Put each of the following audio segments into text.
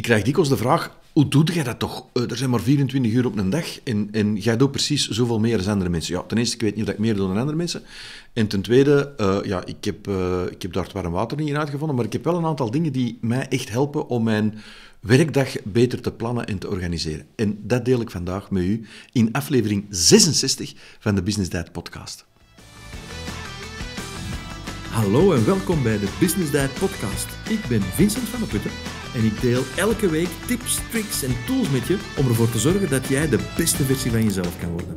Ik krijg dikwijls de vraag, hoe doet jij dat toch? Eh, er zijn maar 24 uur op een dag en, en jij doet precies zoveel meer als andere mensen. Ja, ten eerste, ik weet niet of ik meer doe dan andere mensen. En ten tweede, eh, ja, ik, heb, eh, ik heb daar het warm water niet in uitgevonden, maar ik heb wel een aantal dingen die mij echt helpen om mijn werkdag beter te plannen en te organiseren. En dat deel ik vandaag met u in aflevering 66 van de Business Diet podcast. Hallo en welkom bij de Business Diet podcast. Ik ben Vincent van der Putten en ik deel elke week tips, tricks en tools met je om ervoor te zorgen dat jij de beste versie van jezelf kan worden.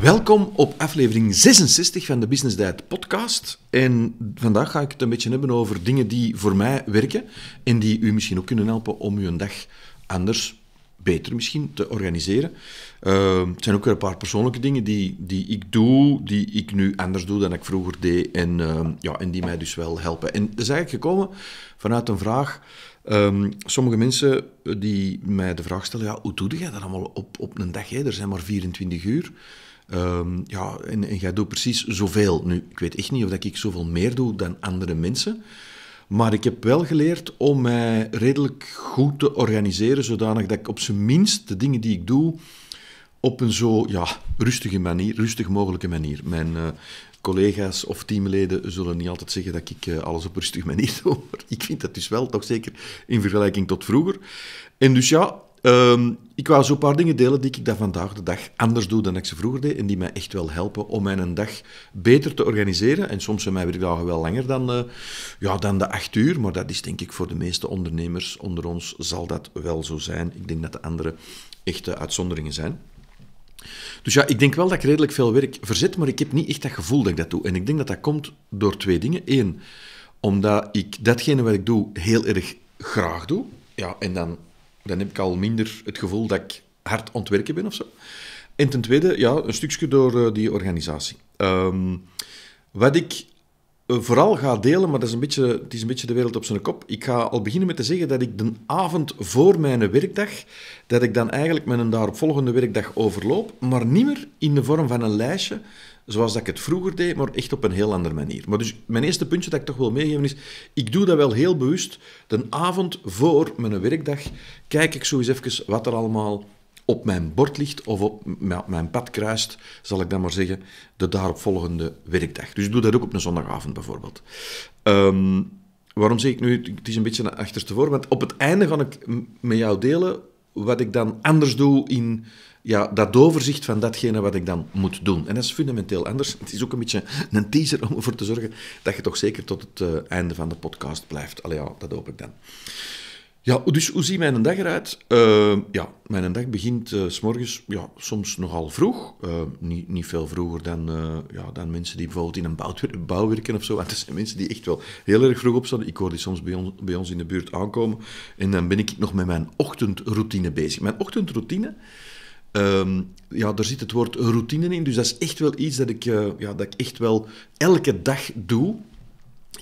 Welkom op aflevering 66 van de Business Diet podcast. En vandaag ga ik het een beetje hebben over dingen die voor mij werken en die u misschien ook kunnen helpen om uw dag anders beter misschien te organiseren. Uh, het zijn ook weer een paar persoonlijke dingen die, die ik doe, die ik nu anders doe dan ik vroeger deed en, ehm, ja, en die mij dus wel helpen. En dat is eigenlijk gekomen vanuit een vraag. Ehm, sommige mensen die mij de vraag stellen, ja, hoe doe jij dat allemaal op, op een dag? Hè? Er zijn maar 24 uur. ja, en, en jij doet precies zoveel. Nu, ik weet echt niet of dat ik zoveel meer doe dan andere mensen. Maar ik heb wel geleerd om mij redelijk goed te organiseren, zodanig dat ik op zijn minst de dingen die ik doe op een zo ja, rustige manier, rustig mogelijke manier. Mijn eh, collega's of teamleden zullen niet altijd zeggen dat ik eh, alles op rustige manier doe, maar ik vind dat dus wel, toch zeker in vergelijking tot vroeger. En dus ja, Um, ik wou zo'n paar dingen delen die ik dat vandaag de dag anders doe dan ik ze vroeger deed en die mij echt wel helpen om mijn dag beter te organiseren. En soms zijn mijn werkdagen wel langer dan, eh, ja, dan de acht uur, maar dat is denk ik voor de meeste ondernemers onder ons zal dat wel zo zijn. Ik denk dat de andere echte uitzonderingen zijn. Dus ja, ik denk wel dat ik redelijk veel werk verzet, maar ik heb niet echt dat gevoel dat ik dat doe. En ik denk dat dat komt door twee dingen. Eén, omdat ik datgene wat ik doe heel erg graag doe. Ja, en dan dan heb ik al minder het gevoel dat ik hard ontwerken ben of zo. En ten tweede, ja, een stukje door eh, die organisatie. Ehm, wat ik eh, vooral ga delen, maar dat is een beetje, het is een beetje de wereld op zijn kop. Ik ga al beginnen met te zeggen dat ik de avond voor mijn werkdag, dat ik dan eigenlijk mijn daaropvolgende werkdag overloop, maar niet meer in de vorm van een lijstje, zoals dat ik het vroeger deed, maar echt op een heel andere manier. Maar dus mijn eerste puntje dat ik toch wil meegeven is, ik doe dat wel heel bewust. De avond voor mijn werkdag kijk ik zo eens even wat er allemaal op mijn bord ligt of op mijn pad kruist, zal ik dan maar zeggen, de daaropvolgende werkdag. Dus ik doe dat ook op een zondagavond bijvoorbeeld. Ehm, waarom zeg ik nu, het is een beetje achterstevoren, want op het einde ga ik met jou delen wat ik dan anders doe in ja, dat overzicht van datgene wat ik dan moet doen. En dat is fundamenteel anders. Het is ook een beetje een teaser om ervoor te zorgen dat je toch zeker tot het eh, einde van de podcast blijft. Allee, ja, dat hoop ik dan. Ja, dus hoe ziet mijn dag eruit? Eh, ja, mijn dag begint uh, s morgens, ja, soms nogal vroeg. Eh, niet, niet veel vroeger dan, ja, dan mensen die bijvoorbeeld in een bouwwerk, werken of zo. Want dat zijn mensen die echt wel heel erg vroeg opstaan. Ik hoor die soms bij ons, bij ons in de buurt aankomen. En dan ben ik nog met mijn ochtendroutine bezig. Mijn ochtendroutine, ehm, ja, daar zit het woord routine in. Dus dat is echt wel iets dat ik, ja, dat ik echt wel elke dag doe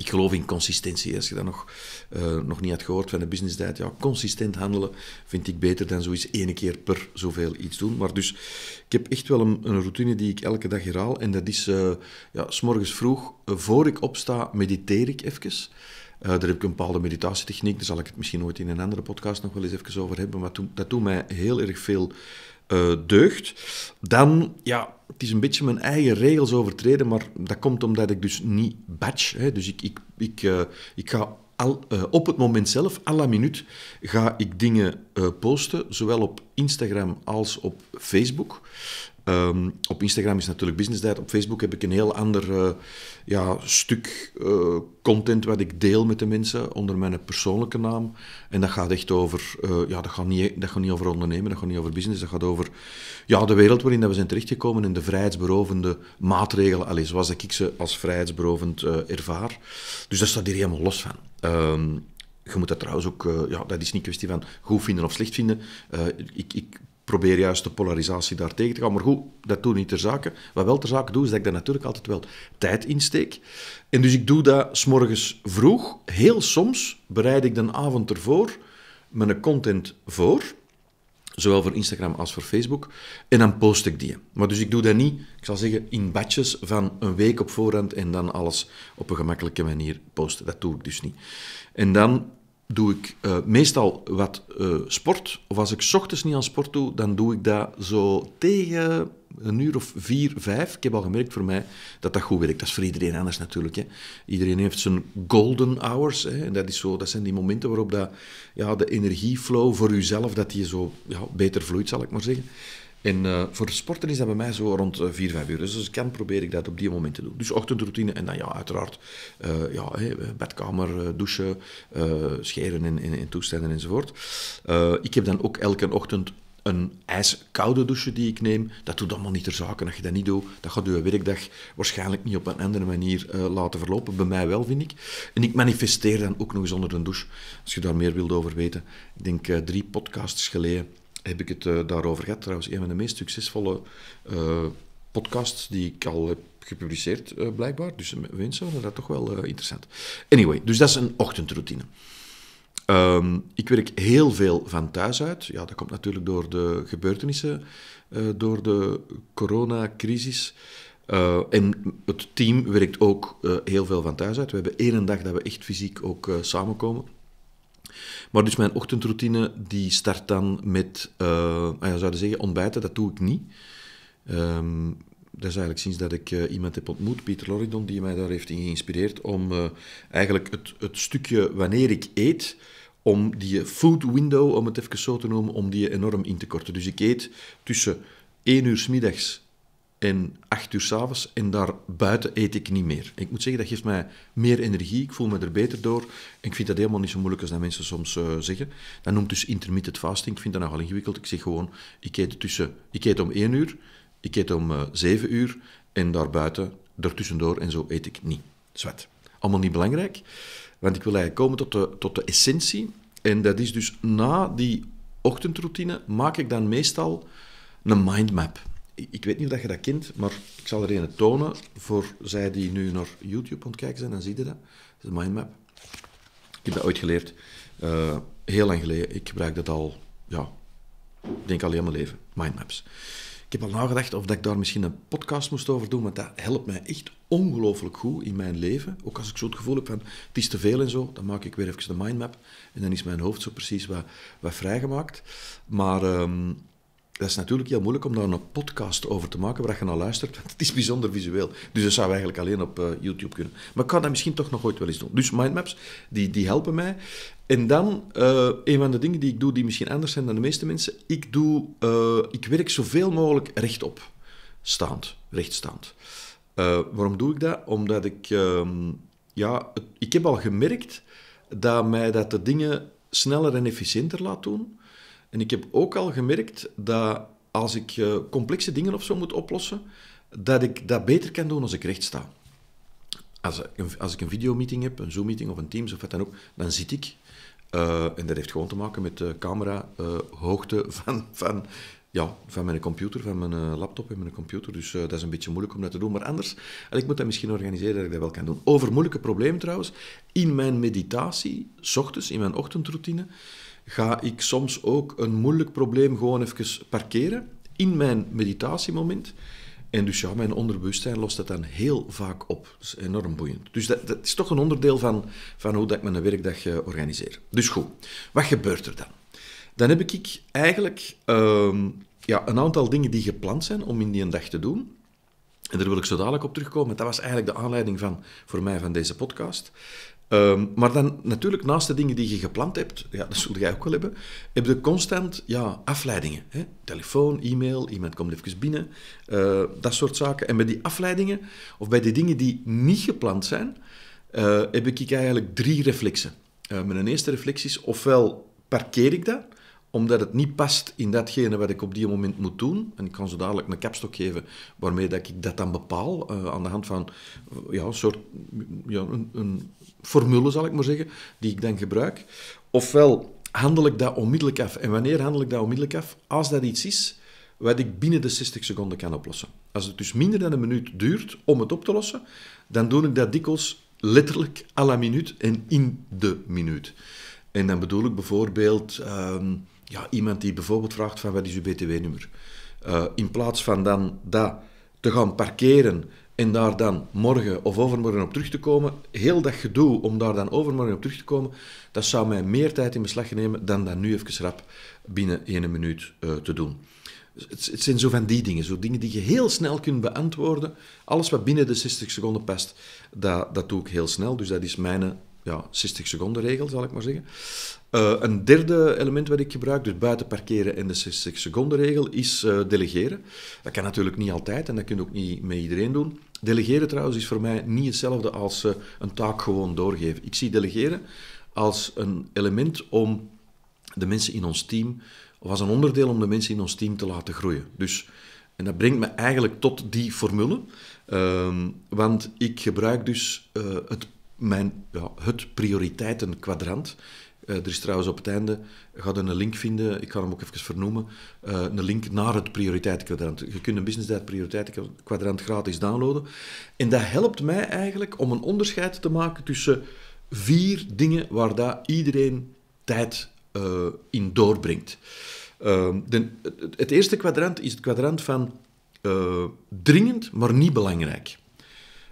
ik geloof in consistentie. Als je dat nog, eh, nog niet had gehoord van de business diet, ja, consistent handelen vind ik beter dan zoiets ene keer per zoveel iets doen. Maar dus, ik heb echt wel een, routine die ik elke dag herhaal. En dat is, uh, ja, s morgens vroeg, eh, voor ik opsta, mediteer ik even. daar heb ik een bepaalde meditatietechniek. Daar zal ik het misschien ooit in een andere podcast nog wel eens even over hebben. Maar dat doet mij heel erg veel eh, deugd. deugt, dan ja, het is een beetje mijn eigen regels overtreden, maar dat komt omdat ik dus niet batch. Hè. Dus ik, ik, ik, eh, ik ga al, eh, op het moment zelf, à la minuut, ga ik dingen posten, zowel op Instagram als op Facebook. Ehm, op Instagram is natuurlijk Business Diet. Op Facebook heb ik een heel ander eh, ja, stuk eh, content wat ik deel met de mensen onder mijn persoonlijke naam. En dat gaat echt over, eh, ja, dat gaat, niet, dat gaat niet over ondernemen, dat gaat niet over business. Dat gaat over ja, de wereld waarin we zijn terechtgekomen en de vrijheidsberovende maatregelen, allee, zoals ik ze als vrijheidsberovend ervaar. Dus dat staat hier helemaal los van. Ehm, je moet dat trouwens ook, ja, dat is niet een kwestie van goed vinden of slecht vinden. ik, ik, probeer juist de polarisatie daar tegen te gaan. Maar goed, dat doe niet ter zake. Wat wel ter zake doe, is dat ik daar natuurlijk altijd wel tijd steek. En dus ik doe dat s'morgens vroeg. Heel soms bereid ik de avond ervoor mijn content voor. Zowel voor Instagram als voor Facebook. En dan post ik die. Maar dus ik doe dat niet, ik zal zeggen, in batches van een week op voorhand en dan alles op een gemakkelijke manier posten. Dat doe ik dus niet. En dan doe ik eh, meestal wat eh, sport. Of als ik ochtends niet aan sport doe, dan doe ik dat zo tegen een uur of vier, vijf. Ik heb al gemerkt voor mij dat dat goed werkt. Dat is voor iedereen anders natuurlijk. Hè. Iedereen heeft zijn golden hours. Hè. En dat, is zo, dat zijn die momenten waarop dat, ja, de energieflow voor jezelf dat die zo ja, beter vloeit, zal ik maar zeggen. Eh, voor sporten is dat bij mij zo rond 4, eh, 5 uur. Dus als dus ik kan, probeer ik dat op die moment te doen. Dus ochtendroutine en dan ja, uiteraard eh, ja, hey, bedkamer, douchen, scheren en, in, toestanden enzovoort. ik heb dan ook elke ochtend een ijskoude douche die ik neem, dat doet allemaal niet ter zake. Als je dat niet doet, dat gaat je werkdag waarschijnlijk niet op een andere manier laten verlopen. Bij mij wel, vind ik. En ik manifesteer dan ook nog eens onder een douche. Als je daar meer wilt over weten. Ik denk drie podcasts geleden heb ik het eh, daarover gehad. Trouwens, een van de meest succesvolle eh, podcasts die ik al heb gepubliceerd, eh, blijkbaar. Dus mensen vonden dat toch wel interessant. Anyway, dus dat is een ochtendroutine. Ehm, ik werk heel veel van thuis uit. Ja, dat komt natuurlijk door de gebeurtenissen, door de coronacrisis. Uh, en het team werkt ook heel veel van thuis uit. We hebben één dag dat we echt fysiek ook samenkomen. Maar dus mijn ochtendroutine die start dan met, uh, ah ja, zouden zeggen, ontbijten, dat doe ik niet. Ehm, dat is eigenlijk sinds dat ik eh, iemand heb ontmoet, Pieter Loridon, die mij daar heeft in geïnspireerd om eh, eigenlijk het, het stukje wanneer ik eet, om die food window, om het even zo te noemen, om die enorm in te korten. Dus ik eet tussen 1 uur s middags en acht uur s'avonds en daar buiten eet ik niet meer. Ik moet zeggen, dat geeft mij meer energie, ik voel me er beter door. En ik vind dat helemaal niet zo moeilijk als dat mensen soms eh, zeggen. Dat noemt dus intermittent fasting, ik vind dat nogal ingewikkeld. Ik zeg gewoon, ik eet, tussen, ik eet om één uur, ik eet om uh, zeven uur en daarbuiten, ertussendoor en zo eet ik niet. Zwat. Allemaal niet belangrijk, want ik wil eigenlijk komen tot de, tot de essentie. En dat is dus na die ochtendroutine maak ik dan meestal een mindmap ik weet niet of je dat kent, maar ik zal er een tonen voor zij die nu naar YouTube aan kijken zijn, dan zie je dat. Dat is een mindmap. Ik heb dat ooit geleerd, eh, heel lang geleden. Ik gebruik dat al, ja, ik denk al heel mijn leven, mindmaps. Ik heb al nagedacht of dat ik daar misschien een podcast moest over doen, want dat helpt mij echt ongelooflijk goed in mijn leven. Ook als ik zo het gevoel heb van het is te veel en zo, dan maak ik weer even de mindmap en dan is mijn hoofd zo precies wat, wat vrijgemaakt. Maar um, dat is natuurlijk heel moeilijk om daar een podcast over te maken waar je naar luistert, het is bijzonder visueel. Dus dat zou eigenlijk alleen op eh, YouTube kunnen. Maar ik kan dat misschien toch nog ooit wel eens doen. Dus mindmaps, die, die helpen mij. En dan, eh, een van de dingen die ik doe die misschien anders zijn dan de meeste mensen, ik, doe, eh, ik werk zoveel mogelijk rechtop. Staand, rechtstaand. waarom doe ik dat? Omdat ik, ehm, ja, ik heb al gemerkt dat mij dat de dingen sneller en efficiënter laat doen. En ik heb ook al gemerkt dat als ik eh, complexe dingen of zo moet oplossen, dat ik dat beter kan doen als ik recht sta. Als, eh, als ik een videomeeting heb, een Zoom-meeting of een Teams of wat dan ook, dan zit ik. Eh, en dat heeft gewoon te maken met de camera-hoogte van, van, ja, van mijn computer, van mijn laptop en mijn computer. Dus dat is een beetje moeilijk om dat te doen. Maar anders, en ik moet dat misschien organiseren dat ik dat wel kan doen. Over moeilijke problemen trouwens. In mijn meditatie, s ochtends, in mijn ochtendroutine, ga ik soms ook een moeilijk probleem gewoon even parkeren in mijn meditatiemoment. En dus ja, mijn onderbewustzijn lost dat dan heel vaak op. Dat is enorm boeiend. Dus dat, is toch een onderdeel van, van hoe dat ik mijn werkdag organiseer. Dus goed, wat gebeurt er dan? Dan heb ik eigenlijk ehm, ja, een aantal dingen die gepland zijn om in die dag te doen. En daar wil ik zo dadelijk op terugkomen. Dat was eigenlijk de aanleiding van, voor mij van deze podcast. Ehm, maar dan natuurlijk naast de dingen die je gepland hebt, ja, dat zult jij ook wel hebben, heb je constant ja, afleidingen. Hè? Telefoon, e-mail, iemand komt even binnen, eh, dat soort zaken. En bij die afleidingen, of bij die dingen die niet gepland zijn, eh, heb ik eigenlijk drie reflexen. Eh, mijn eerste reflex is, ofwel parkeer ik dat, omdat het niet past in datgene wat ik op die moment moet doen. En ik kan zo dadelijk een capstok geven waarmee dat ik dat dan bepaal, aan de hand van ja, een soort ja, een formule, zal ik maar zeggen, die ik dan gebruik. Ofwel handel ik dat onmiddellijk af. En wanneer handel ik dat onmiddellijk af? Als dat iets is wat ik binnen de 60 seconden kan oplossen. Als het dus minder dan een minuut duurt om het op te lossen, dan doe ik dat dikwijls letterlijk à la minuut en in de minuut. En dan bedoel ik bijvoorbeeld ehm, ja, iemand die bijvoorbeeld vraagt van wat is uw btw-nummer? Eh, in plaats van dan dat te gaan parkeren en daar dan morgen of overmorgen op terug te komen, heel dat gedoe om daar dan overmorgen op terug te komen, dat zou mij meer tijd in beslag nemen dan dat nu even rap binnen één minuut eh, te doen. Het, het, zijn zo van die dingen, zo dingen die je heel snel kunt beantwoorden. Alles wat binnen de 60 seconden past, dat, dat doe ik heel snel. Dus dat is mijn ja, 60 seconden regel, zal ik maar zeggen. Eh, een derde element wat ik gebruik, dus buiten parkeren en de 60 seconden regel, is eh, delegeren. Dat kan natuurlijk niet altijd en dat kun je ook niet met iedereen doen. Delegeren trouwens is voor mij niet hetzelfde als eh, een taak gewoon doorgeven. Ik zie delegeren als een element om de mensen in ons team, of als een onderdeel om de mensen in ons team te laten groeien. Dus, en dat brengt me eigenlijk tot die formule. Ehm, want ik gebruik dus het mijn, het prioriteitenkwadrant. Eh, er is trouwens op het einde, ga een link vinden, ik ga hem ook even vernoemen, eh, een link naar het prioriteitenkwadrant. Je kunt een Business het prioriteitenkwadrant gratis downloaden. En dat helpt mij eigenlijk om een onderscheid te maken tussen vier dingen waar dat iedereen tijd eh, in doorbrengt. Ehm, de, het, eerste kwadrant is het kwadrant van dringend, maar niet belangrijk.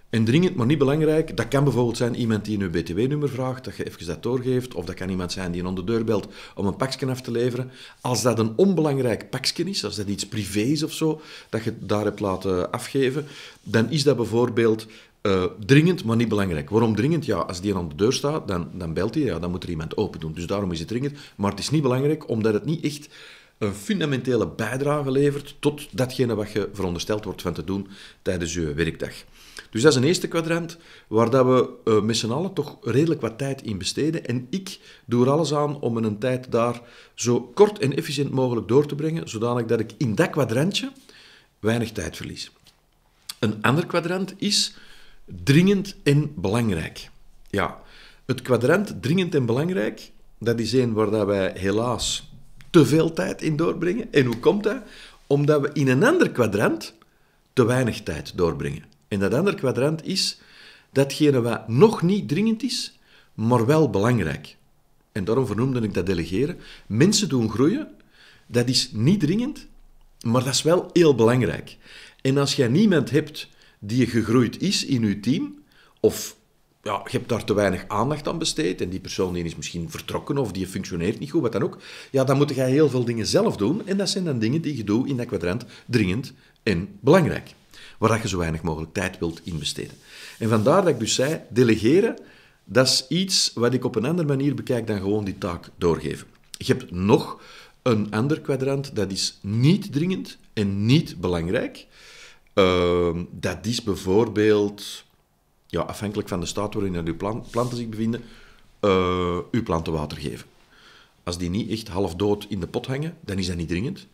En dringend, maar niet belangrijk, dat kan bijvoorbeeld zijn iemand die een BTW-nummer vraagt, dat je even dat doorgeeft. Of dat kan iemand zijn die aan de deur belt om een pakje af te leveren. Als dat een onbelangrijk pakje is, als dat iets privé is of zo, dat je daar hebt laten afgeven, dan is dat bijvoorbeeld eh, dringend, maar niet belangrijk. Waarom dringend? Ja, als die aan de deur staat, dan, dan belt hij, ja, dan moet er iemand open doen. Dus daarom is het dringend. Maar het is niet belangrijk, omdat het niet echt een fundamentele bijdrage levert tot datgene wat je verondersteld wordt van te doen tijdens je werkdag. Dus dat is een eerste kwadrant waar dat we uh, met z'n allen toch redelijk wat tijd in besteden. En ik doe er alles aan om een tijd daar zo kort en efficiënt mogelijk door te brengen, zodanig dat ik in dat kwadrantje weinig tijd verlies. Een ander kwadrant is dringend en belangrijk. Ja, het kwadrant dringend en belangrijk, dat is een waar dat wij helaas te veel tijd in doorbrengen. En hoe komt dat? Omdat we in een ander kwadrant te weinig tijd doorbrengen. En dat andere kwadrant is datgene wat nog niet dringend is, maar wel belangrijk. En daarom vernoemde ik dat delegeren. Mensen doen groeien, dat is niet dringend, maar dat is wel heel belangrijk. En als jij niemand hebt die gegroeid is in je team, of ja, je hebt daar te weinig aandacht aan besteed en die persoon die is misschien vertrokken of die functioneert niet goed, wat dan ook, ja, dan moet je heel veel dingen zelf doen. En dat zijn dan dingen die je doet in dat kwadrant dringend en belangrijk waar je zo weinig mogelijk tijd wilt inbesteden. En vandaar dat ik dus zei, delegeren, dat is iets wat ik op een andere manier bekijk dan gewoon die taak doorgeven. Je hebt nog een ander kwadrant, dat is niet dringend en niet belangrijk. Ehm, dat is bijvoorbeeld, ja, afhankelijk van de staat waarin uw planten zich bevinden, uh, uw planten water geven. Als die niet echt half dood in de pot hangen, dan is dat niet dringend.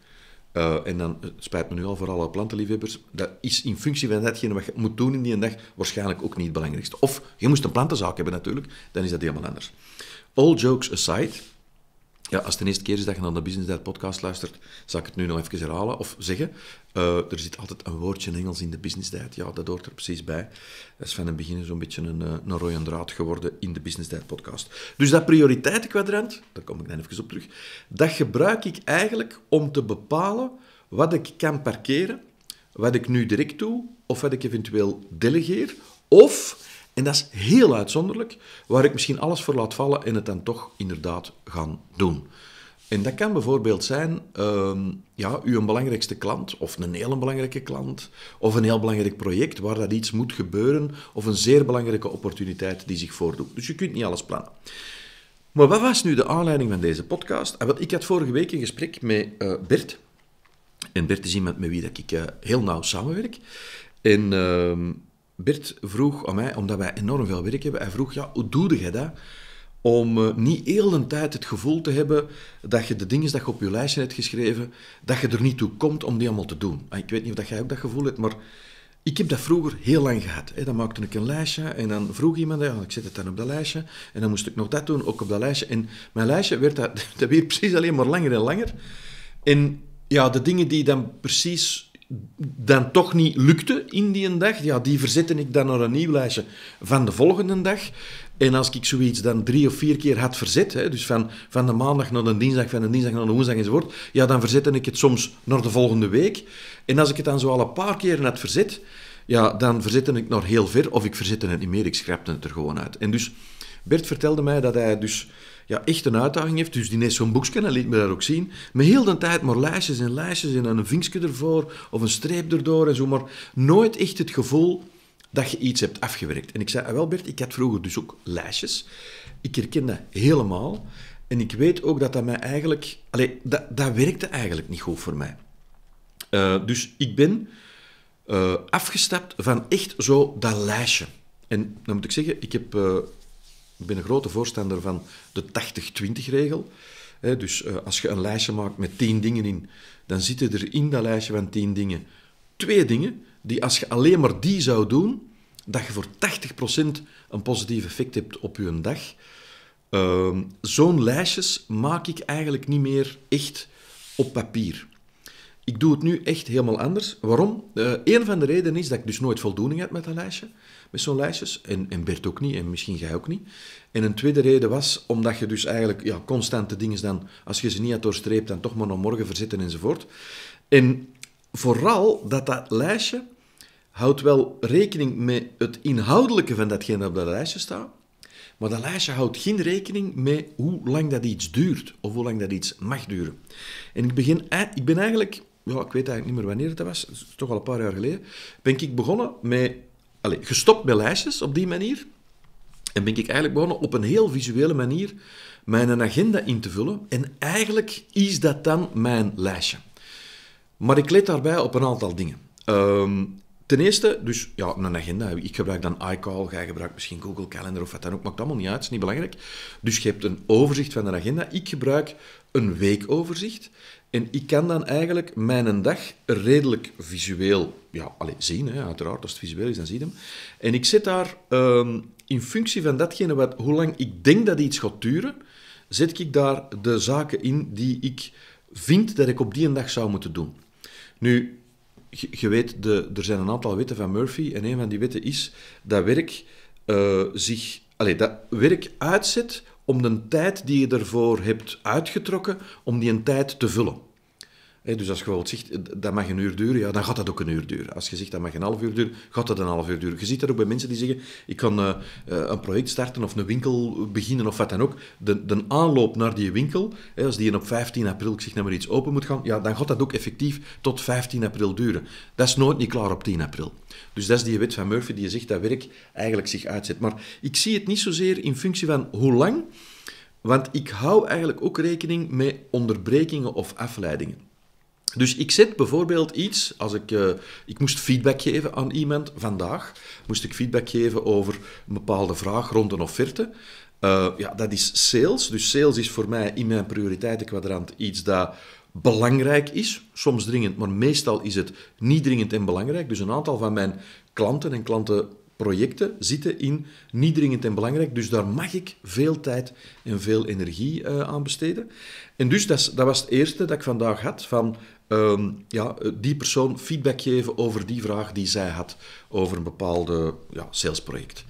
Eh, en dan eh, spijt me nu al voor alle plantenliefhebbers, dat is in functie van datgene wat je moet doen in die dag waarschijnlijk ook niet het belangrijkste. Of je moest een plantenzaak hebben natuurlijk, dan is dat helemaal anders. All jokes aside, ja, als het de eerste keer is dat je naar de Business Day podcast luistert, zal ik het nu nog even herhalen of zeggen. Eh, er zit altijd een woordje Engels in de Business Day. Ja, dat hoort er precies bij. Dat is van het begin zo'n beetje een, eh, een rode draad geworden in de Business Day podcast. Dus dat prioriteitenkwadrant, daar kom ik dan even op terug, dat gebruik ik eigenlijk om te bepalen wat ik kan parkeren, wat ik nu direct doe, of wat ik eventueel delegeer, of en dat is heel uitzonderlijk, waar ik misschien alles voor laat vallen en het dan toch inderdaad gaan doen. En dat kan bijvoorbeeld zijn, uh, ja, uw belangrijkste klant, of een heel belangrijke klant, of een heel belangrijk project waar dat iets moet gebeuren, of een zeer belangrijke opportuniteit die zich voordoet. Dus je kunt niet alles plannen. Maar wat was nu de aanleiding van deze podcast? Ah, ik had vorige week een gesprek met eh, Bert. En Bert is iemand met wie dat ik eh, heel nauw samenwerk. En ehm, Bert vroeg aan mij, omdat wij enorm veel werk hebben, hij vroeg, ja, hoe doe je dat? Om eh, niet heel de tijd het gevoel te hebben dat je de dingen die je op je lijstje hebt geschreven, dat je er niet toe komt om die allemaal te doen. Ah, ik weet niet of dat jij ook dat gevoel hebt, maar ik heb dat vroeger heel lang gehad. Hè. Dan maakte ik een lijstje en dan vroeg iemand, ja, ik zet het dan op dat lijstje. En dan moest ik nog dat doen, ook op dat lijstje. En mijn lijstje werd, dat, dat werd precies alleen maar langer en langer. En ja, de dingen die dan precies dan toch niet lukte in die dag, ja, die verzette ik dan naar een nieuw lijstje van de volgende dag. En als ik zoiets dan drie of vier keer had verzet, hè, dus van, van de maandag naar de dinsdag, van de dinsdag naar de woensdag enzovoort, ja, dan verzette ik het soms naar de volgende week. En als ik het dan zo al een paar keer had verzet, ja, dan verzette ik nog heel ver, of ik verzette het niet meer, ik schrapte het er gewoon uit. En dus, Bert vertelde mij dat hij dus ja, echt een uitdaging heeft. Dus die heeft zo'n boekje en liet me dat ook zien. Met heel de tijd maar lijstjes en lijstjes en een vinkje ervoor of een streep erdoor en zo. Maar nooit echt het gevoel dat je iets hebt afgewerkt. En ik zei, ah, wel Bert, ik had vroeger dus ook lijstjes. Ik herken dat helemaal. En ik weet ook dat dat mij eigenlijk... Allee, dat, dat werkte eigenlijk niet goed voor mij. Eh, dus ik ben eh, afgestapt van echt zo dat lijstje. En dan moet ik zeggen, ik heb... Eh, ik ben een grote voorstander van de 80-20-regel. Dus eh, als je een lijstje maakt met 10 dingen in, dan zitten er in dat lijstje van 10 dingen twee dingen die als je alleen maar die zou doen, dat je voor 80% een positief effect hebt op je dag. Ehm, zo'n lijstjes maak ik eigenlijk niet meer echt op papier. Ik doe het nu echt helemaal anders. Waarom? Uh, een van de redenen is dat ik dus nooit voldoening heb met dat lijstje. Met zo'n lijstjes. En, en Bert ook niet. En misschien jij ook niet. En een tweede reden was omdat je dus eigenlijk ja, constante dingen dan... Als je ze niet had doorstreept, dan toch maar nog morgen verzetten enzovoort. En vooral dat dat lijstje houdt wel rekening met het inhoudelijke van datgene dat op dat lijstje staat. Maar dat lijstje houdt geen rekening met hoe lang dat iets duurt of hoe lang dat iets mag duren. En ik, begin, ik ben eigenlijk ja, ik weet eigenlijk niet meer wanneer het was, toch al een paar jaar geleden, ben ik begonnen met, allez, gestopt met lijstjes op die manier. En ben ik eigenlijk begonnen op een heel visuele manier mijn agenda in te vullen. En eigenlijk is dat dan mijn lijstje. Maar ik let daarbij op een aantal dingen. Ehm, ten eerste, dus ja, een agenda. Ik gebruik dan iCall, jij gebruikt misschien Google Calendar of wat dan ook. Maakt allemaal niet uit, is niet belangrijk. Dus je hebt een overzicht van een agenda. Ik gebruik een weekoverzicht. En ik kan dan eigenlijk mijn dag redelijk visueel ja, allez, zien. Hè, uiteraard, als het visueel is, dan zie je hem. En ik zet daar ehm, in functie van datgene wat, hoe lang ik denk dat iets gaat duren, zet ik daar de zaken in die ik vind dat ik op die dag zou moeten doen. Nu, je weet, de, er zijn een aantal wetten van Murphy. En een van die wetten is dat werk, eh, zich, allez, dat werk uitzet om de tijd die je ervoor hebt uitgetrokken, om die een tijd te vullen dus als je bijvoorbeeld zegt, eh, dat mag een uur duren, ja, dan gaat dat ook een uur duren. Als je zegt, dat mag een half uur duren, gaat dat een half uur duren. Je ziet dat ook bij mensen die zeggen, ik kan eh, eh, een project starten of een winkel beginnen of wat dan ook. De, de aanloop naar die winkel, als die op 15 april, ik zeg nou maar iets, open moet gaan, ja, dan gaat dat ook effectief tot 15 april duren. Dat is nooit niet klaar op 10 april. Dus dat is die wet van Murphy die zegt dat werk eigenlijk zich uitzet. Maar ik zie het niet zozeer in functie van hoe lang... Want ik hou eigenlijk ook rekening met onderbrekingen of afleidingen. Dus ik zet bijvoorbeeld iets, als ik, eh, ik moest feedback geven aan iemand vandaag, moest ik feedback geven over een bepaalde vraag rond een offerte. Eh, ja, dat is sales. Dus sales is voor mij in mijn prioriteitenkwadrant iets dat belangrijk is. Soms dringend, maar meestal is het niet dringend en belangrijk. Dus een aantal van mijn klanten en klantenprojecten zitten in niet dringend en belangrijk. Dus daar mag ik veel tijd en veel energie eh, aan besteden. En dus dat, dat, was het eerste dat ik vandaag had, van ehm, ja, die persoon feedback geven over die vraag die zij had over een bepaalde ja, salesproject.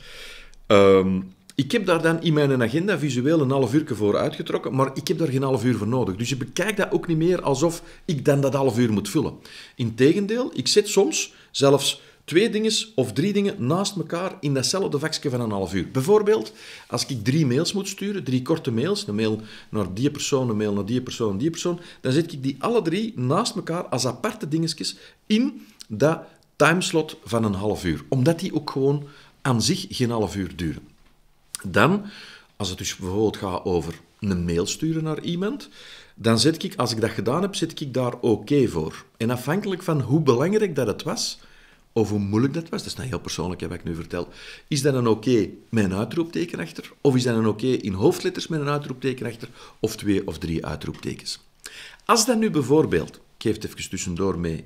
Ehm, ik heb daar dan in mijn agenda visueel een half uur voor uitgetrokken, maar ik heb daar geen half uur voor nodig. Dus je bekijkt dat ook niet meer alsof ik dan dat half uur moet vullen. Integendeel, ik zet soms zelfs twee dingen of drie dingen naast elkaar in datzelfde vakje van een half uur. Bijvoorbeeld, als ik drie mails moet sturen, drie korte mails, een mail naar die persoon, een mail naar die persoon, die persoon, dan zet ik die alle drie naast elkaar als aparte dingetjes in dat timeslot van een half uur. Omdat die ook gewoon aan zich geen half uur duren. Dan, als het dus bijvoorbeeld gaat over een mail sturen naar iemand, dan zet ik, als ik dat gedaan heb, zet ik daar oké voor. En afhankelijk van hoe belangrijk dat het was, of hoe moeilijk dat was, dat is nou heel persoonlijk heb ik nu verteld. is dat een oké met een uitroepteken achter, of is dat een oké in hoofdletters met een uitroepteken achter, of twee of drie uitroeptekens. Als dat nu bijvoorbeeld, ik geef het even tussendoor mee,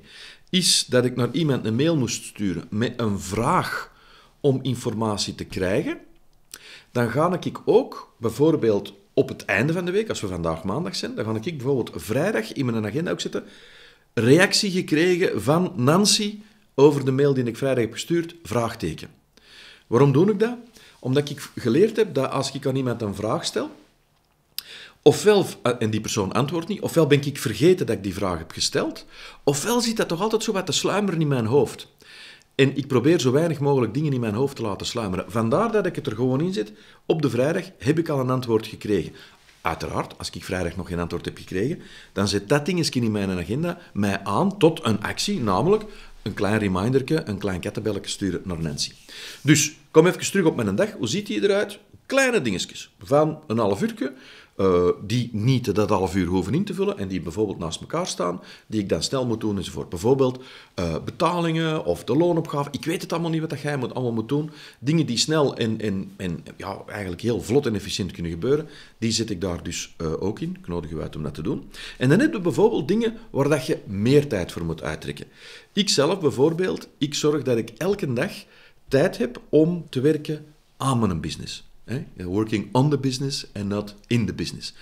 is dat ik naar iemand een mail moest sturen met een vraag om informatie te krijgen, dan ga ik ook bijvoorbeeld op het einde van de week, als we vandaag maandag zijn, dan ga ik bijvoorbeeld vrijdag in mijn agenda ook zetten, reactie gekregen van Nancy over de mail die ik vrijdag heb gestuurd, vraagteken. Waarom doe ik dat? Omdat ik geleerd heb dat als ik aan iemand een vraag stel, ofwel, eh, en die persoon antwoordt niet, ofwel ben ik vergeten dat ik die vraag heb gesteld, ofwel zit dat toch altijd zo wat te sluimeren in mijn hoofd. En ik probeer zo weinig mogelijk dingen in mijn hoofd te laten sluimeren. Vandaar dat ik het er gewoon in zit. Op de vrijdag heb ik al een antwoord gekregen. Uiteraard, als ik vrijdag nog geen antwoord heb gekregen, dan zet dat dingetje in mijn agenda mij aan tot een actie, namelijk een klein reminderke, een klein kettebelletje sturen naar Nancy. Dus, kom even terug op mijn dag. Hoe ziet hij eruit? Kleine dingetjes. Van een half uurtje eh, die niet dat half uur hoeven in te vullen en die bijvoorbeeld naast elkaar staan, die ik dan snel moet doen enzovoort. Bijvoorbeeld eh, betalingen of de loonopgave. Ik weet het allemaal niet wat dat jij moet, allemaal moet doen. Dingen die snel en, en ja, eigenlijk heel vlot en efficiënt kunnen gebeuren, die zet ik daar dus eh, ook in. Ik nodig u uit om dat te doen. En dan heb je bijvoorbeeld dingen waar dat je meer tijd voor moet uittrekken. Ik zelf bijvoorbeeld, ik zorg dat ik elke dag tijd heb om te werken aan mijn business. Working on the business en not in the business.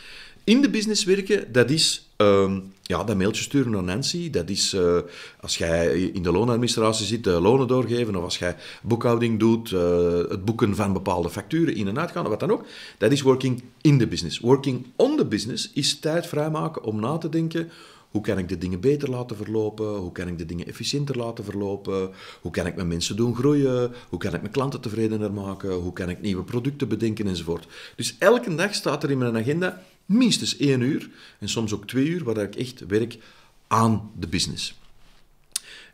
In de business werken, dat is um, ja, dat mailtje sturen naar Nancy. Dat is eh, als jij in de loonadministratie zit, de lonen doorgeven. Of als jij boekhouding doet, eh, het boeken van bepaalde facturen in en uitgaan, wat dan ook. Dat is working in the business. Working on the business is tijd vrijmaken om na te denken hoe kan ik de dingen beter laten verlopen? Hoe kan ik de dingen efficiënter laten verlopen? Hoe kan ik mijn mensen doen groeien? Hoe kan ik mijn klanten tevredener maken? Hoe kan ik nieuwe producten bedenken enzovoort? Dus elke dag staat er in mijn agenda minstens één uur en soms ook twee uur waar ik echt werk aan de business.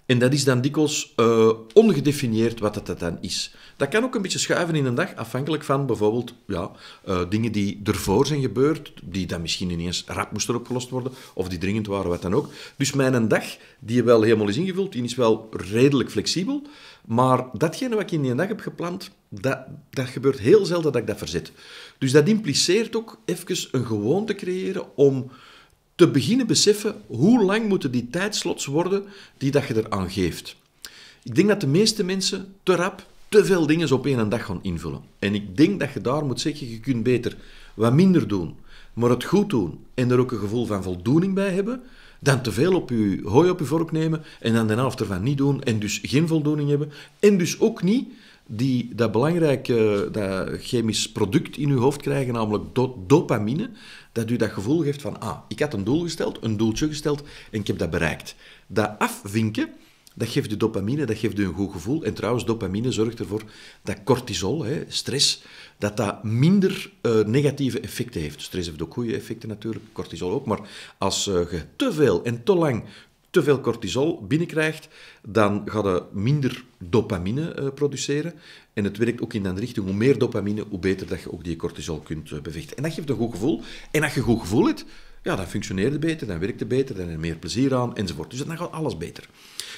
En dat is dan dikwijls eh, ongedefinieerd wat dat dan is. Dat kan ook een beetje schuiven in een dag, afhankelijk van bijvoorbeeld ja, eh, dingen die ervoor zijn gebeurd, die dan misschien ineens rap moesten opgelost worden, of die dringend waren, wat dan ook. Dus mijn dag, die je wel helemaal is ingevuld, die is wel redelijk flexibel, maar datgene wat ik in die dag heb gepland, dat, dat gebeurt heel zelden dat ik dat verzet. Dus dat impliceert ook even een gewoonte creëren om te beginnen beseffen hoe lang moeten die tijdslots worden die dat je eraan geeft. Ik denk dat de meeste mensen te rap te veel dingen op één dag gaan invullen. En ik denk dat je daar moet zeggen, je kunt beter wat minder doen, maar het goed doen en er ook een gevoel van voldoening bij hebben, dan te veel op je hooi op je vork nemen en dan de helft ervan niet doen en dus geen voldoening hebben en dus ook niet die, dat belangrijke dat chemisch product in je hoofd krijgen, namelijk dopamine, dat u dat gevoel geeft van, ah, ik had een doel gesteld, een doeltje gesteld en ik heb dat bereikt. Dat afvinken, dat geeft u dopamine, dat geeft u een goed gevoel. En trouwens, dopamine zorgt ervoor dat cortisol, hè, stress, dat dat minder eh, negatieve effecten heeft. Stress heeft ook goede effecten natuurlijk, cortisol ook. Maar als eh, je te veel en te lang te veel cortisol binnenkrijgt, dan gaat je minder dopamine eh, produceren. En het werkt ook in die richting. Hoe meer dopamine, hoe beter dat je ook die cortisol kunt eh, bevechten. En dat geeft een goed gevoel. En als je goed gevoel hebt, ja, dan functioneert het beter, dan werkt het beter, dan heb je meer plezier aan, enzovoort. Dus dan gaat alles beter.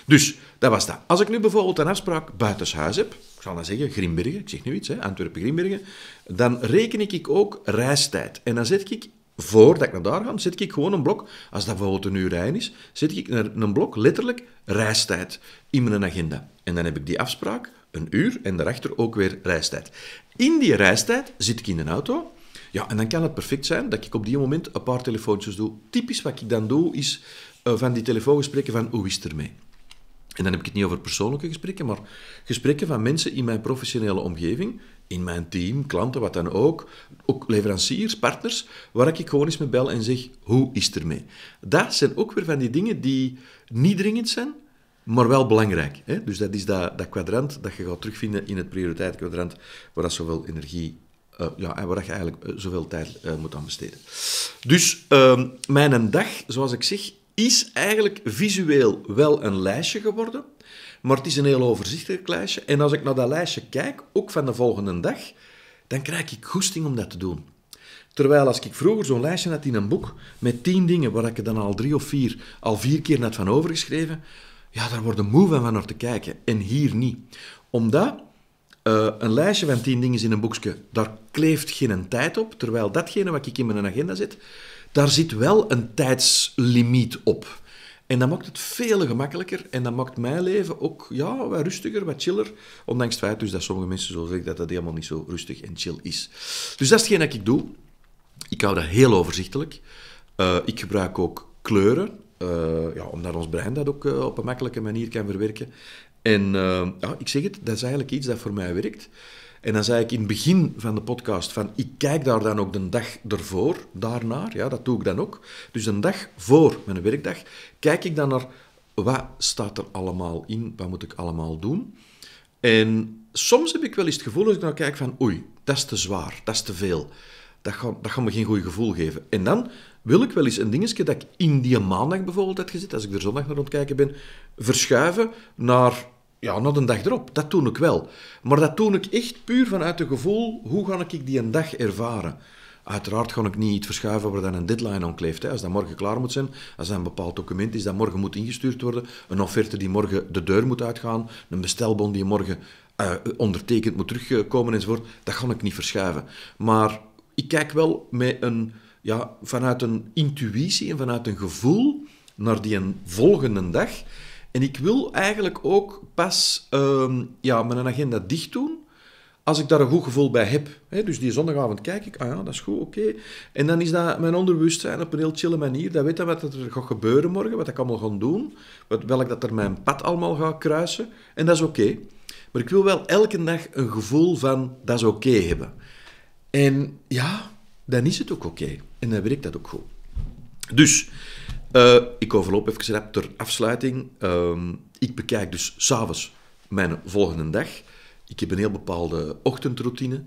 Dus, dat was dat. Als ik nu bijvoorbeeld een afspraak buitenshuis heb, ik zal dan zeggen Grimbergen, ik zeg nu iets, Antwerpen-Grimbergen, dan reken ik ook reistijd. En dan zet ik voordat ik naar daar ga, zet ik gewoon een blok, als dat bijvoorbeeld een uur rijden is, zet ik een blok letterlijk reistijd in mijn agenda. En dan heb ik die afspraak, een uur, en daarachter ook weer reistijd. In die reistijd zit ik in een auto. Ja, en dan kan het perfect zijn dat ik op die moment een paar telefoontjes doe. Typisch wat ik dan doe, is eh, van die telefoongesprekken van hoe is het ermee? En dan heb ik het niet over persoonlijke gesprekken, maar gesprekken van mensen in mijn professionele omgeving in mijn team, klanten, wat dan ook, ook leveranciers, partners, waar ik gewoon eens mee bel en zeg, hoe is het ermee? Dat zijn ook weer van die dingen die niet dringend zijn, maar wel belangrijk. Hè? Dus dat is dat, dat kwadrant dat je gaat terugvinden in het prioriteitenkwadrant, waar dat zoveel energie, uh, ja, waar dat je eigenlijk eh, zoveel tijd eh, moet aan besteden. Dus uh, mijn dag, zoals ik zeg, is eigenlijk visueel wel een lijstje geworden, maar het is een heel overzichtelijk lijstje. En als ik naar dat lijstje kijk, ook van de volgende dag, dan krijg ik goesting om dat te doen. Terwijl als ik vroeger zo'n lijstje had in een boek met tien dingen, waar ik er dan al drie of vier, al vier keer net van overgeschreven, ja, daar worden moe van naar te kijken. En hier niet. Omdat uh, een lijstje van tien dingen in een boekje, daar kleeft geen tijd op. Terwijl datgene wat ik in mijn agenda zet, daar zit wel een tijdslimiet op. En dat maakt het veel gemakkelijker en dat maakt mijn leven ook ja, wat rustiger, wat chiller. Ondanks het feit dus dat sommige mensen zo zeggen dat dat helemaal niet zo rustig en chill is. Dus dat is hetgeen dat ik doe. Ik hou dat heel overzichtelijk. Eh, ik gebruik ook kleuren, uh, ja, omdat ons brein dat ook eh, op een makkelijke manier kan verwerken. En ja, ik zeg het, dat is eigenlijk iets dat voor mij werkt. En dan zei ik in het begin van de podcast van ik kijk daar dan ook de dag ervoor, daarnaar, ja, dat doe ik dan ook. Dus een dag voor mijn werkdag kijk ik dan naar wat staat er allemaal in, wat moet ik allemaal doen. En soms heb ik wel eens het gevoel als ik naar nou kijk van oei, dat is te zwaar, dat is te veel. Dat gaat, dat gaat me geen goed gevoel geven. En dan wil ik wel eens een dingetje dat ik in die maandag bijvoorbeeld had gezet, als ik er zondag naar rondkijken kijken ben, verschuiven naar ja, nog een dag erop. Dat doe ik wel. Maar dat doe ik echt puur vanuit het gevoel, hoe ga ik die een dag ervaren? Uiteraard ga ik niet iets verschuiven waar dan een deadline aan kleeft. Hè. Als dat morgen klaar moet zijn, als dat een bepaald document is dat morgen moet ingestuurd worden, een offerte die morgen de deur moet uitgaan, een bestelbon die morgen eh, ondertekend moet terugkomen enzovoort, dat ga ik niet verschuiven. Maar ik kijk wel met een, ja, vanuit een intuïtie en vanuit een gevoel naar die volgende dag. En ik wil eigenlijk ook pas ehm, ja, mijn agenda dicht doen als ik daar een goed gevoel bij heb. dus die zondagavond kijk ik, ah ja, dat is goed, oké. En dan is dat mijn onderbewustzijn op een heel chille manier. Dat weet dat wat er gaat gebeuren morgen, wat ik allemaal ga doen, wat, welk dat er mijn pad allemaal gaat kruisen. En dat is oké. Maar ik wil wel elke dag een gevoel van dat is oké hebben. En ja, dan is het ook oké. En dan werkt dat ook goed. Dus eh, ik overloop even rap ter afsluiting. Ehm, ik bekijk dus s'avonds mijn volgende dag. Ik heb een heel bepaalde ochtendroutine.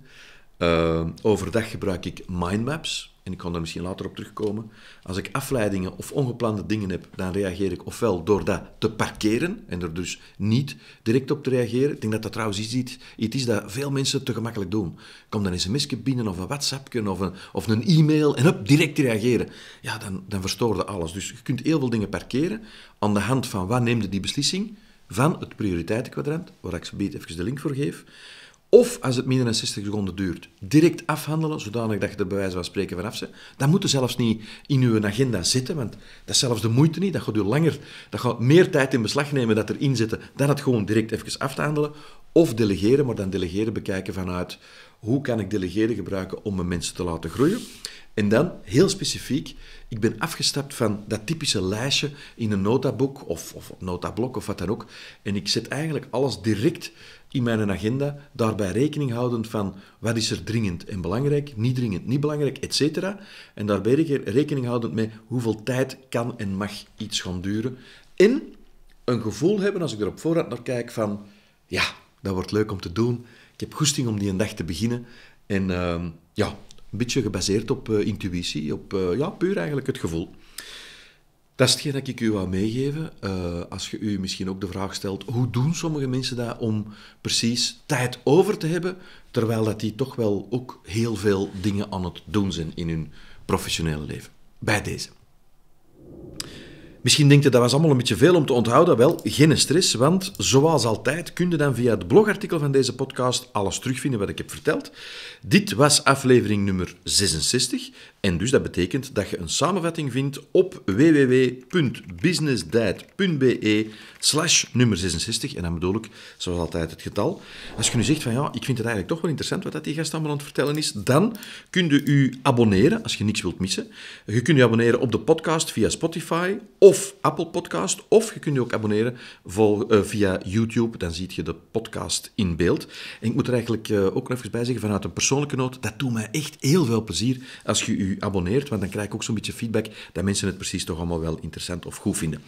Ehm, overdag gebruik ik mindmaps ik kan daar misschien later op terugkomen, als ik afleidingen of ongeplande dingen heb, dan reageer ik ofwel door dat te parkeren en er dus niet direct op te reageren. Ik denk dat dat trouwens iets, iets is dat veel mensen te gemakkelijk doen. Kom dan een sms'je binnen of een whatsappje of een, of een e-mail en op direct reageren. Ja, dan, dan verstoorde alles. Dus je kunt heel veel dingen parkeren aan de hand van waar neemde die beslissing van het prioriteitenkwadrant, waar ik zo even de link voor geef. Of als het minder dan 60 seconden duurt, direct afhandelen, zodanig dat je er bij wijze van spreken vanaf ze. Dat moet er zelfs niet in uw agenda zitten, want dat is zelfs de moeite niet. Dat gaat, u langer, dat gaat meer tijd in beslag nemen dat erin zitten, dan het gewoon direct even af te handelen. Of delegeren, maar dan delegeren bekijken vanuit hoe kan ik delegeren gebruiken om mijn mensen te laten groeien. En dan, heel specifiek, ik ben afgestapt van dat typische lijstje in een notaboek of, of notablok of wat dan ook. En ik zet eigenlijk alles direct in mijn agenda, daarbij rekening houdend van wat is er dringend en belangrijk, niet dringend, niet belangrijk, etc. En daarbij rekening houdend met hoeveel tijd kan en mag iets gaan duren. En een gevoel hebben, als ik er op voorhand naar kijk, van ja, dat wordt leuk om te doen. Ik heb goesting om die een dag te beginnen. En ehm, ja, een beetje gebaseerd op eh, intuïtie, op eh, ja, puur eigenlijk het gevoel. Dat is hetgeen dat ik u wou meegeven. Eh, als je u misschien ook de vraag stelt, hoe doen sommige mensen dat om precies tijd over te hebben, terwijl dat die toch wel ook heel veel dingen aan het doen zijn in hun professionele leven. Bij deze. Misschien denkt je dat was allemaal een beetje veel om te onthouden. Wel, geen stress, want zoals altijd kun je dan via het blogartikel van deze podcast alles terugvinden wat ik heb verteld. Dit was aflevering nummer 66 en dus dat betekent dat je een samenvatting vindt op www.businessdiet.be slash nummer 66. En dan bedoel ik, zoals altijd, het getal. Als je nu zegt van ja, ik vind het eigenlijk toch wel interessant wat dat die gast allemaal aan het vertellen is, dan kunt je u abonneren, als je niks wilt missen. Je kunt je abonneren op de podcast via Spotify of Apple Podcast. Of je kunt u ook abonneren eh, via YouTube, dan zie je de podcast in beeld. En ik moet er eigenlijk eh, ook nog even bij zeggen, vanuit een persoonlijke noot, dat doet mij echt heel veel plezier als je u abonneert, want dan krijg ik ook zo'n beetje feedback dat mensen het precies toch allemaal wel interessant of goed vinden.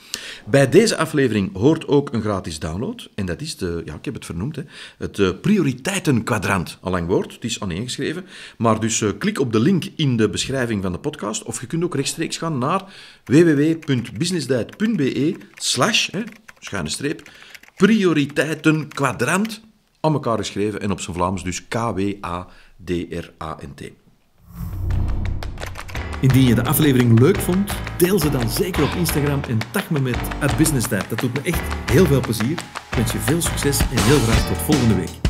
Bij deze aflevering hoort ook een gratis download. En dat is de, ja, ik heb het vernoemd, hè, het eh, prioriteitenkwadrant. Al lang woord, het is aaneengeschreven. Maar dus eh, klik op de link in de beschrijving van de podcast. Of je kunt ook rechtstreeks gaan naar www.businessdiet.be slash, schuine streep, prioriteitenkwadrant. Aan elkaar geschreven en op zijn Vlaams dus K-W-A-D-R-A-N-T. Indien je de aflevering leuk vond, deel ze dan zeker op Instagram en tag me met @businesstijd. Dat doet me echt heel veel plezier. Ik wens je veel succes en heel graag tot volgende week.